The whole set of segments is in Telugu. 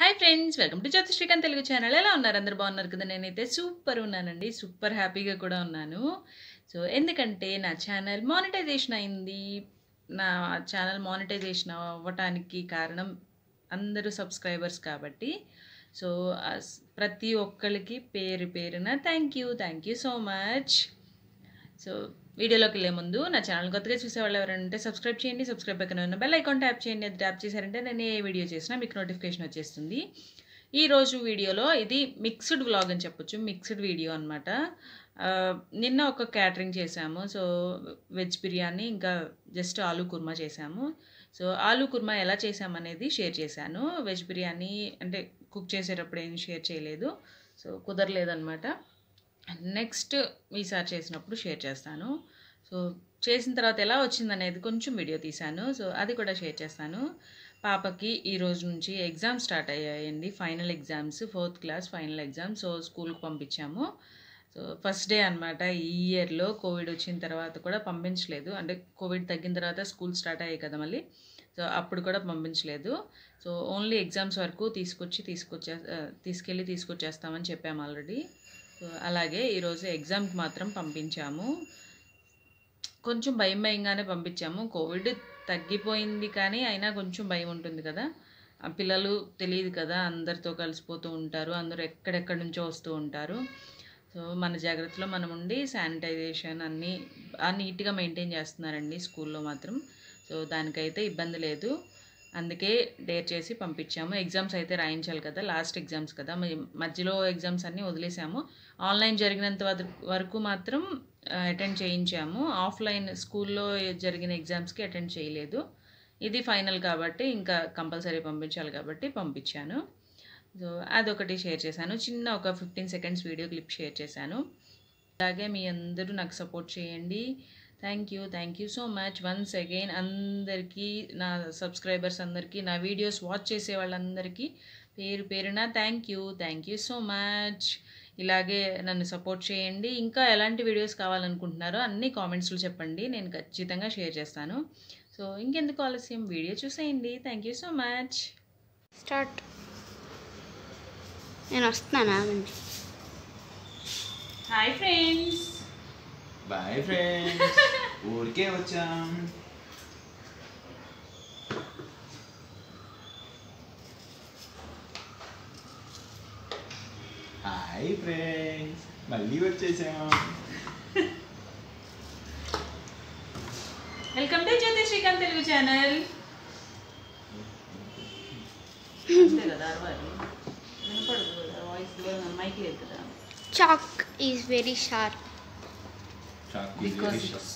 hi friends welcome to Jyothi Srikanth Telugu channel ఎలా ఉన్నారు అందరు బాగున్నారు కదా నేనైతే సూపర్ ఉన్నానండి సూపర్ హ్యాపీగా కూడా ఉన్నాను సో ఎందుకంటే నా ఛానల్ మానిటైజేషన్ అయింది నా ఛానల్ మానిటైజేషన్ అవ్వటానికి కారణం అందరూ సబ్స్క్రైబర్స్ కాబట్టి సో ప్రతి ఒక్కరికి పేరు పేరున thank you thank you so much so వీడియోలోకి వెళ్ళే ముందు నా ఛానల్ కొత్తగా చూసేవాళ్ళు ఎవరంటే సబ్స్క్రైబ్ చేయండి సబ్స్క్రైబ్ పక్కన ఉన్న బెల్ ఐకాన్ ట్యాప్ చేయండి అది ట్యాప్ చేశారంటే నేను ఏ వీడియో చేసినా మీకు నోటిఫికేషన్ వచ్చేస్తుంది ఈరోజు వీడియోలో ఇది మిక్స్డ్ వ్లాగ్ అని చెప్పొచ్చు మిక్స్డ్ వీడియో అనమాట నిన్న ఒక క్యాటరింగ్ చేసాము సో వెజ్ బిర్యానీ ఇంకా జస్ట్ ఆలూ కుర్మా చేసాము సో ఆలూ కుర్మా ఎలా చేసామనేది షేర్ చేశాను వెజ్ బిర్యానీ అంటే కుక్ చేసేటప్పుడు ఏం షేర్ చేయలేదు సో కుదరలేదు అనమాట నెక్స్ట్ ఈసారి చేసినప్పుడు షేర్ చేస్తాను సో చేసిన తర్వాత ఎలా వచ్చిందనేది కొంచెం వీడియో తీశాను సో అది కూడా షేర్ చేస్తాను పాపకి ఈ రోజు నుంచి ఎగ్జామ్స్ స్టార్ట్ అయ్యాయండి final exams fourth class final exams so స్కూల్కి పంపించాము సో ఫస్ట్ డే అనమాట ఈ ఇయర్లో కోవిడ్ వచ్చిన తర్వాత కూడా పంపించలేదు అంటే కోవిడ్ తగ్గిన తర్వాత స్కూల్ స్టార్ట్ అయ్యాయి కదా మళ్ళీ సో అప్పుడు కూడా పంపించలేదు సో ఓన్లీ ఎగ్జామ్స్ వరకు తీసుకొచ్చి తీసుకొచ్చే తీసుకెళ్ళి తీసుకొచ్చేస్తామని చెప్పాము ఆల్రెడీ సో అలాగే ఈరోజు ఎగ్జామ్కి మాత్రం పంపించాము కొంచెం భయం భయంగానే పంపించాము కోవిడ్ తగ్గిపోయింది కానీ అయినా కొంచెం భయం ఉంటుంది కదా ఆ పిల్లలు తెలియదు కదా అందరితో కలిసిపోతూ ఉంటారు అందరూ ఎక్కడెక్కడి నుంచో వస్తూ ఉంటారు సో మన జాగ్రత్తలో మనం ఉండి శానిటైజేషన్ అన్నీ నీట్గా మెయింటైన్ చేస్తున్నారండి స్కూల్లో మాత్రం సో దానికైతే ఇబ్బంది లేదు అందుకే డేర్ చేసి పంపించాము ఎగ్జామ్స్ అయితే రాయించాలి కదా లాస్ట్ ఎగ్జామ్స్ కదా మధ్యలో ఎగ్జామ్స్ అన్నీ వదిలేసాము ఆన్లైన్ జరిగినంత వరకు మాత్రం అటెండ్ చేయించాము ఆఫ్లైన్ స్కూల్లో జరిగిన ఎగ్జామ్స్కి అటెండ్ చేయలేదు ఇది ఫైనల్ కాబట్టి ఇంకా కంపల్సరీ పంపించాలి కాబట్టి పంపించాను సో అదొకటి షేర్ చేశాను చిన్న ఒక fifteen seconds video clip share చేశాను అలాగే మీ అందరూ నాకు సపోర్ట్ చేయండి thank you thank you so much once again అందరికీ నా సబ్స్క్రైబర్స్ అందరికీ నా వీడియోస్ వాచ్ చేసే వాళ్ళందరికీ పేరు పేరున thank you thank you so much ఇలాగే నన్ను సపోర్ట్ చేయండి ఇంకా ఎలాంటి వీడియోస్ కావాలనుకుంటున్నారో అన్ని కామెంట్స్లో చెప్పండి నేను ఖచ్చితంగా షేర్ చేస్తాను సో ఇంకెందుకు ఆలస్యం వీడియో చూసేయండి thank you so much start నేను వస్తున్నాను హాయ్ ఫ్రెండ్స్ బాయ్ ఫ్రెండ్స్ ఊరికే వచ్చాం హాయ్ ఫ్రెండ్స్ మళ్ళీ వచ్చేసాము welcome to Jyothi Srikanth Telugu channel అంతే కదా అరవాలి వినపడదు కదా వాయిస్ లేదు మైక్ లేదు కదా చాక్ ఈజ్ వెరీ షార్ప్ చాక్ is very sharp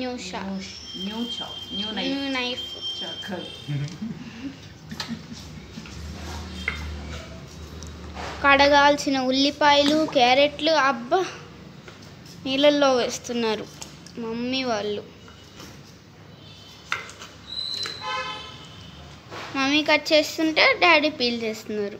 new sharp new చాక్ న్యూ నైఫ్ న్యూ నైఫ్ చాక్ కడగాల్సిన ఉల్లిపాయలు క్యారెట్లు అబ్బా నీళ్ళల్లో వేస్తున్నారు మమ్మీ వాళ్ళు మమ్మీ కట్ చేస్తుంటే డాడీ పీల్ చేస్తున్నారు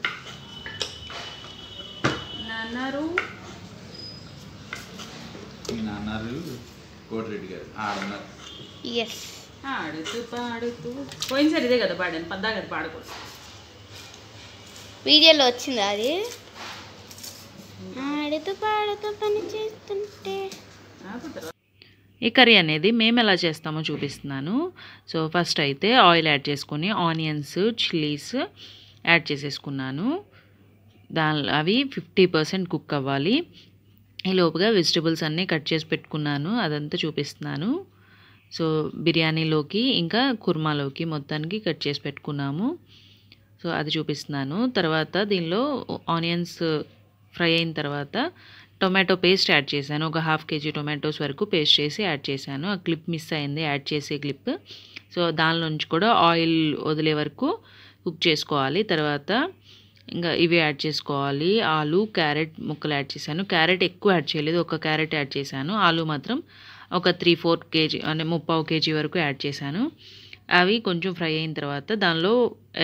ఎస్ పోయినసారి ఇదే కదా పాడాను పద్దా కదా పాడకూడదు వీడియోలో వచ్చింది అది ఆడుతూ పాడుతూ పని చేస్తుంటే ఈ కర్రీ అనేది మేము ఎలా చేస్తామో చూపిస్తున్నాను సో ఫస్ట్ అయితే ఆయిల్ యాడ్ చేసుకుని ఆనియన్స్ చిల్లీస్ యాడ్ చేసేసుకున్నాను దాని అవి ఫిఫ్టీ పర్సెంట్ కుక్ అవ్వాలి ఈ లోపుగా వెజిటబుల్స్ అన్నీ కట్ చేసి పెట్టుకున్నాను అదంతా చూపిస్తున్నాను సో బిర్యానీలోకి ఇంకా కుర్మాలోకి మొత్తానికి కట్ చేసి పెట్టుకున్నాము సో అది చూపిస్తున్నాను తర్వాత దీనిలో ఆనియన్స్ ఫ్రై అయిన తర్వాత టొమాటో పేస్ట్ యాడ్ చేశాను ఒక హాఫ్ కేజీ టొమాటోస్ వరకు పేస్ట్ చేసి యాడ్ చేశాను ఆ క్లిప్ మిస్ అయింది యాడ్ చేసే క్లిప్ సో దాని నుంచి కూడా ఆయిల్ వదిలే వరకు కుక్ చేసుకోవాలి తర్వాత ఇంకా ఇవి యాడ్ చేసుకోవాలి ఆలు క్యారెట్ ముక్కలు యాడ్ చేశాను క్యారెట్ ఎక్కువ యాడ్ చేయలేదు ఒక క్యారెట్ యాడ్ చేశాను ఆలు మాత్రం ఒక త్రీ ఫోర్ కేజీ అంటే ముప్పావు కేజీ వరకు యాడ్ చేశాను అవి కొంచెం ఫ్రై అయిన తర్వాత దానిలో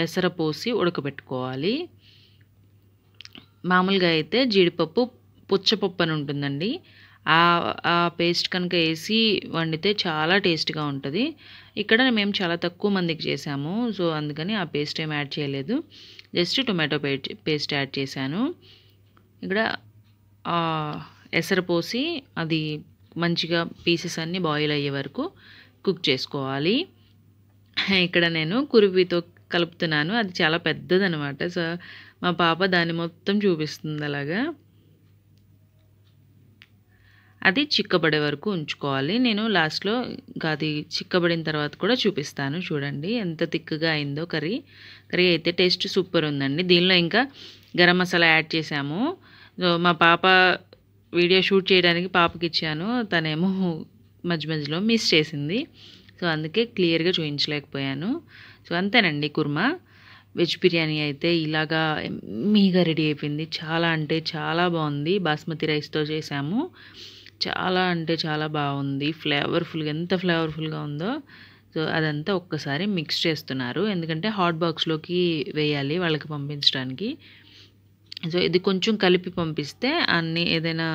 ఎసర పోసి ఉడకబెట్టుకోవాలి మామూలుగా అయితే జీడిపప్పు పుచ్చపప్పు అని ఉంటుందండి ఆ పేస్ట్ కనుక వేసి వండితే చాలా టేస్ట్గా ఉంటుంది ఇక్కడ మేము చాలా తక్కువ మందికి చేసాము సో అందుకని ఆ పేస్ట్ ఏం యాడ్ చేయలేదు జస్ట్ టొమాటో పేస్ట్ యాడ్ చేశాను ఇక్కడ ఎసర పోసి అది మంచిగా పీసెస్ అన్నీ బాయిల్ అయ్యే వరకు కుక్ చేసుకోవాలి ఇక్కడ నేను కురువితో కలుపుతున్నాను అది చాలా పెద్దదనమాట సో మా పాప దాన్ని మొత్తం చూపిస్తుంది అలాగా అది చిక్కబడే వరకు ఉంచుకోవాలి నేను లాస్ట్లో అది చిక్కబడిన తర్వాత కూడా చూపిస్తాను చూడండి ఎంత థిక్గా అయిందో కర్రీ కర్రీ అయితే టేస్ట్ సూపర్ ఉందండి దీనిలో ఇంకా గరం మసాలా యాడ్ చేసాము మా పాప వీడియో షూట్ చేయడానికి పాపకి ఇచ్చాను తనేమో మధ్య మధ్యలో మిస్ చేసింది సో అందుకే క్లియర్గా చూపించలేకపోయాను సో అంతేనండి కుర్మా వెజ్ బిర్యానీ అయితే ఇలాగా మీగా రెడీ అయిపోయింది చాలా అంటే చాలా బాగుంది బాస్మతి రైస్తో చేసాము చాలా అంటే చాలా బాగుంది ఫ్లేవర్ఫుల్గా ఎంత ఫ్లేవర్ఫుల్గా ఉందో సో అదంతా ఒక్కసారి మిక్స్ చేస్తున్నారు ఎందుకంటే హాట్ బాక్స్లోకి వేయాలి వాళ్ళకి పంపించడానికి సో ఇది కొంచెం కలిపి పంపిస్తే అన్ని ఏదైనా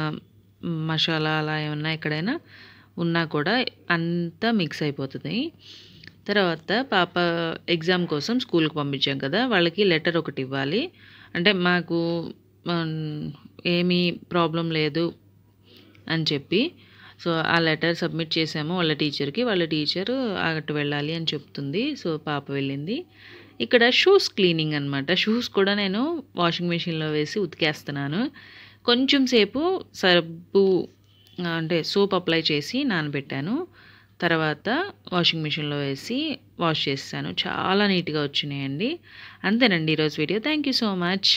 మసాలా అలా ఏమన్నా ఎక్కడైనా ఉన్నా కూడా అంతా మిక్స్ అయిపోతుంది తర్వాత పాప ఎగ్జామ్ కోసం స్కూల్కి పంపించాం కదా వాళ్ళకి లెటర్ ఒకటి ఇవ్వాలి అంటే మాకు ఏమీ ప్రాబ్లం లేదు అని చెప్పి సో ఆ లెటర్ సబ్మిట్ చేసాము వాళ్ళ టీచర్కి వాళ్ళ టీచర్ అటు వెళ్ళాలి అని చెప్తుంది సో పాప వెళ్ళింది ఇక్కడ షూస్ క్లీనింగ్ అనమాట షూస్ కూడా నేను వాషింగ్ మెషిన్లో వేసి ఉతికేస్తున్నాను కొంచెం సేపు సబ్బు అంటే సోప్ అప్లై చేసి నానబెట్టాను తర్వాత వాషింగ్ మిషన్లో వేసి వాష్ చేస్తాను చాలా నీట్గా వచ్చినాయండి అంతేనండి ఈరోజు video thank you so much